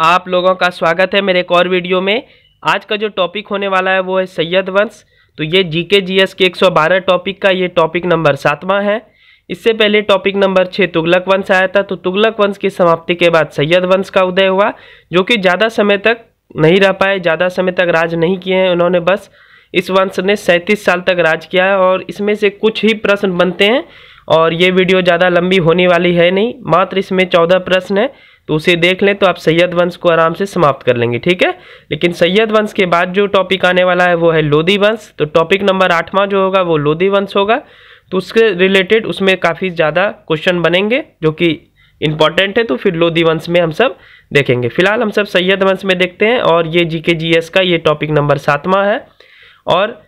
आप लोगों का स्वागत है मेरे एक और वीडियो में आज का जो टॉपिक होने वाला है वो है सैयद वंश तो ये जीके जीएस के 112 टॉपिक का ये टॉपिक नंबर सातवां है इससे पहले टॉपिक नंबर छः तुगलक वंश आया था तो तुगलक वंश की समाप्ति के बाद सैयद वंश का उदय हुआ जो कि ज़्यादा समय तक नहीं रह पाए ज़्यादा समय तक राज नहीं किए हैं उन्होंने बस इस वंश ने सैंतीस साल तक राज किया है और इसमें से कुछ ही प्रश्न बनते हैं और ये वीडियो ज़्यादा लंबी होने वाली है नहीं मात्र इसमें चौदह प्रश्न है तो उसे देख लें तो आप सैयद वंश को आराम से समाप्त कर लेंगे ठीक है लेकिन सैयद वंश के बाद जो टॉपिक आने वाला है वो है लोधी वंश तो टॉपिक नंबर आठवां जो होगा वो लोधी वंश होगा तो उसके रिलेटेड उसमें काफ़ी ज़्यादा क्वेश्चन बनेंगे जो कि इम्पॉर्टेंट है तो फिर लोधी वंश में हम सब देखेंगे फिलहाल हम सब सैयद वंश में देखते हैं और ये जी के जी एस का ये टॉपिक नंबर सातवां है और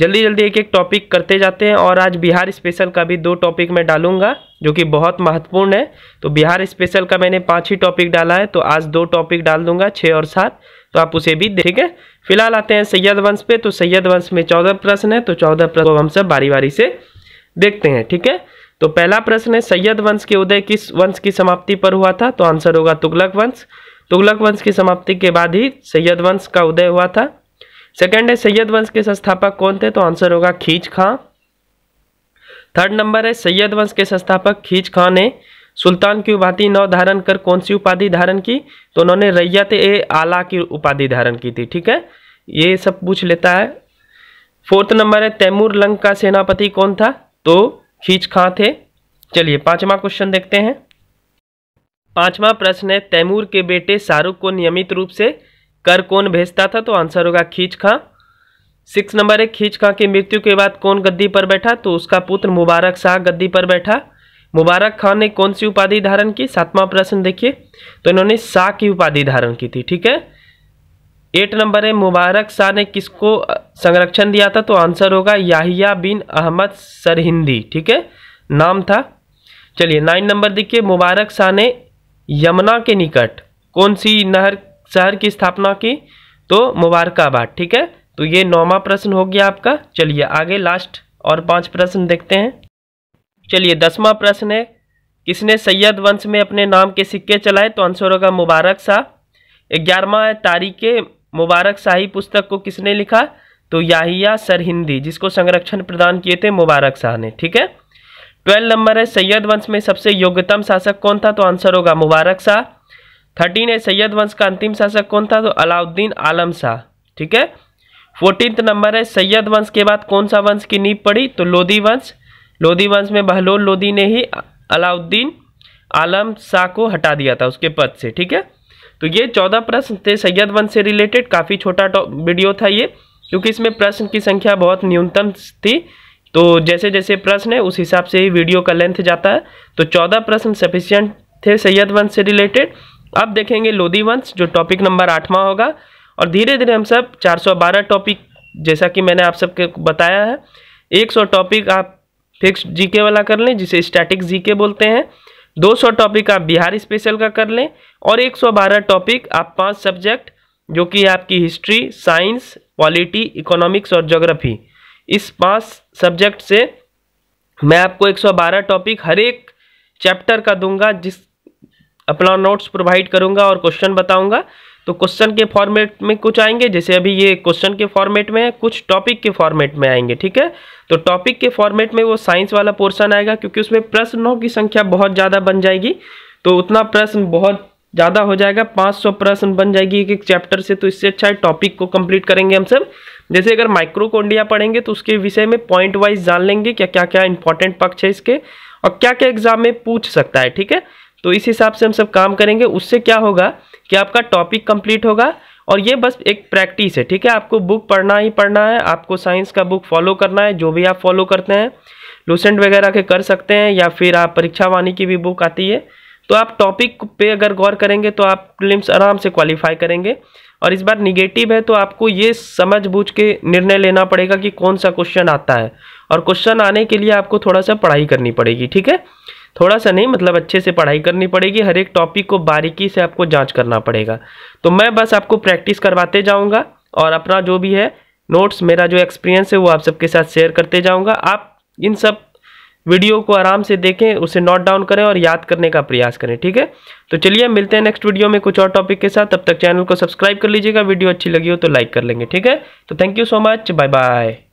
जल्दी जल्दी एक एक टॉपिक करते जाते हैं और आज बिहार स्पेशल का भी दो टॉपिक मैं डालूंगा जो कि बहुत महत्वपूर्ण है तो बिहार स्पेशल का मैंने पांच ही टॉपिक डाला है तो आज दो टॉपिक डाल दूंगा छः और सात तो आप उसे भी ठीक है फिलहाल आते हैं सैयद वंश पे तो सैयद वंश में चौदह प्रश्न है तो चौदह प्रश्न हम सब बारी बारी से देखते हैं ठीक है तो पहला प्रश्न है सैयद वंश के उदय किस वंश की समाप्ति पर हुआ था तो आंसर होगा तुगलक वंश तुगलक वंश की समाप्ति के बाद ही सैयद वंश का उदय हुआ था सेकेंड है सैयद वंश के संस्थापक कौन थे तो आंसर होगा खींच खां थर्ड नंबर है सैयद वंश के संस्थापक खींच खां ने सुल्तान की उपाधि नौ धारण कर कौन सी उपाधि धारण की तो उन्होंने रैयत ए आला की उपाधि धारण की थी ठीक है ये सब पूछ लेता है फोर्थ नंबर है तैमूर लंग का सेनापति कौन था तो खींच खां थे चलिए पांचवा क्वेश्चन देखते हैं पांचवा प्रश्न है तैमूर के बेटे शाहरुख को नियमित रूप से कर कौन भेजता था तो आंसर होगा खींच खां सिक्स नंबर है खींच खां की मृत्यु के बाद कौन गद्दी पर बैठा तो उसका पुत्र मुबारक शाह गद्दी पर बैठा मुबारक खान ने कौन सी उपाधि धारण की सातवां प्रश्न देखिए तो इन्होंने शाह की उपाधि धारण की थी ठीक है एट नंबर है मुबारक शाह ने किसको संरक्षण दिया था तो आंसर होगा याहिया बिन अहमद सरहिंदी ठीक है नाम था चलिए नाइन नंबर देखिए मुबारक शाह ने यमुना के निकट कौन सी नहर शहर की स्थापना की तो मुबारकाबाद ठीक है तो ये नौवा प्रश्न हो गया आपका चलिए आगे लास्ट और पांच प्रश्न देखते हैं चलिए दसवां प्रश्न है किसने सैयद वंश में अपने नाम के सिक्के चलाए तो आंसर होगा मुबारक शाह ग्यारहवा है तारीख मुबारक शाही पुस्तक को किसने लिखा तो याहिया सर हिंदी जिसको संरक्षण प्रदान किए थे मुबारक शाह ने ठीक है ट्वेल्व नंबर है सैयद वंश में सबसे योग्यतम शासक कौन था तो आंसर होगा मुबारक शाह थर्टीन है सैयद वंश का अंतिम शासक कौन था तो अलाउद्दीन आलम शाह ठीक है फोर्टीन नंबर है सैयद वंश के बाद कौन सा वंश की नींव पड़ी तो लोधी वंश लोधी वंश में बहलोल लोधी ने ही अलाउद्दीन आलम शाह को हटा दिया था उसके पद से ठीक है तो ये चौदह प्रश्न थे सैयद वंश से रिलेटेड काफ़ी छोटा वीडियो था ये क्योंकि इसमें प्रश्न की संख्या बहुत न्यूनतम थी तो जैसे जैसे प्रश्न है उस हिसाब से ही वीडियो का लेंथ जाता है तो चौदह प्रश्न सफिशियंट थे सैयद वंश से रिलेटेड अब देखेंगे लोधी वंश जो टॉपिक नंबर आठवां होगा और धीरे धीरे हम सब 412 टॉपिक जैसा कि मैंने आप सबके बताया है 100 टॉपिक आप फिक्स जीके वाला कर लें जिसे स्टैटिक जीके बोलते हैं 200 टॉपिक आप बिहार स्पेशल का कर लें और 112 टॉपिक आप पांच सब्जेक्ट जो कि आपकी हिस्ट्री साइंस पॉलिटी इकोनॉमिक्स और जोग्राफी इस पांच सब्जेक्ट से मैं आपको 112 टॉपिक हर एक चैप्टर का दूंगा जिस अपना नोट्स प्रोवाइड करूंगा और क्वेश्चन बताऊंगा तो क्वेश्चन के फॉर्मेट में कुछ आएंगे जैसे अभी ये क्वेश्चन के फॉर्मेट में है कुछ टॉपिक के फॉर्मेट में आएंगे ठीक है तो टॉपिक के फॉर्मेट में वो साइंस वाला पोर्शन आएगा क्योंकि उसमें प्रश्नों की संख्या बहुत ज़्यादा बन जाएगी तो उतना प्रश्न बहुत ज़्यादा हो जाएगा 500 प्रश्न बन जाएगी एक एक चैप्टर से तो इससे अच्छा है टॉपिक को कंप्लीट करेंगे हम सब जैसे अगर माइक्रोकोंडिया पढ़ेंगे तो उसके विषय में पॉइंट वाइज जान लेंगे क्या क्या क्या इंपॉर्टेंट पक्ष है इसके और क्या क्या एग्जाम में पूछ सकता है ठीक है तो इस हिसाब से हम सब काम करेंगे उससे क्या होगा कि आपका टॉपिक कंप्लीट होगा और ये बस एक प्रैक्टिस है ठीक है आपको बुक पढ़ना ही पढ़ना है आपको साइंस का बुक फॉलो करना है जो भी आप फॉलो करते हैं लूसेंट वगैरह के कर सकते हैं या फिर आप परीक्षा वाणी की भी बुक आती है तो आप टॉपिक पे अगर गौर करेंगे तो आप प्रिलिम्स आराम से क्वालिफाई करेंगे और इस बार निगेटिव है तो आपको ये समझ बूझ के निर्णय लेना पड़ेगा कि कौन सा क्वेश्चन आता है और क्वेश्चन आने के लिए आपको थोड़ा सा पढ़ाई करनी पड़ेगी ठीक है थोड़ा सा नहीं मतलब अच्छे से पढ़ाई करनी पड़ेगी हर एक टॉपिक को बारीकी से आपको जांच करना पड़ेगा तो मैं बस आपको प्रैक्टिस करवाते जाऊँगा और अपना जो भी है नोट्स मेरा जो एक्सपीरियंस है वो आप सबके साथ शेयर करते जाऊँगा आप इन सब वीडियो को आराम से देखें उसे नोट डाउन करें और याद करने का प्रयास करें ठीक है तो चलिए मिलते हैं नेक्स्ट वीडियो में कुछ और टॉपिक के साथ तब तक चैनल को सब्सक्राइब कर लीजिएगा वीडियो अच्छी लगी हो तो लाइक कर लेंगे ठीक है तो thank you so much bye bye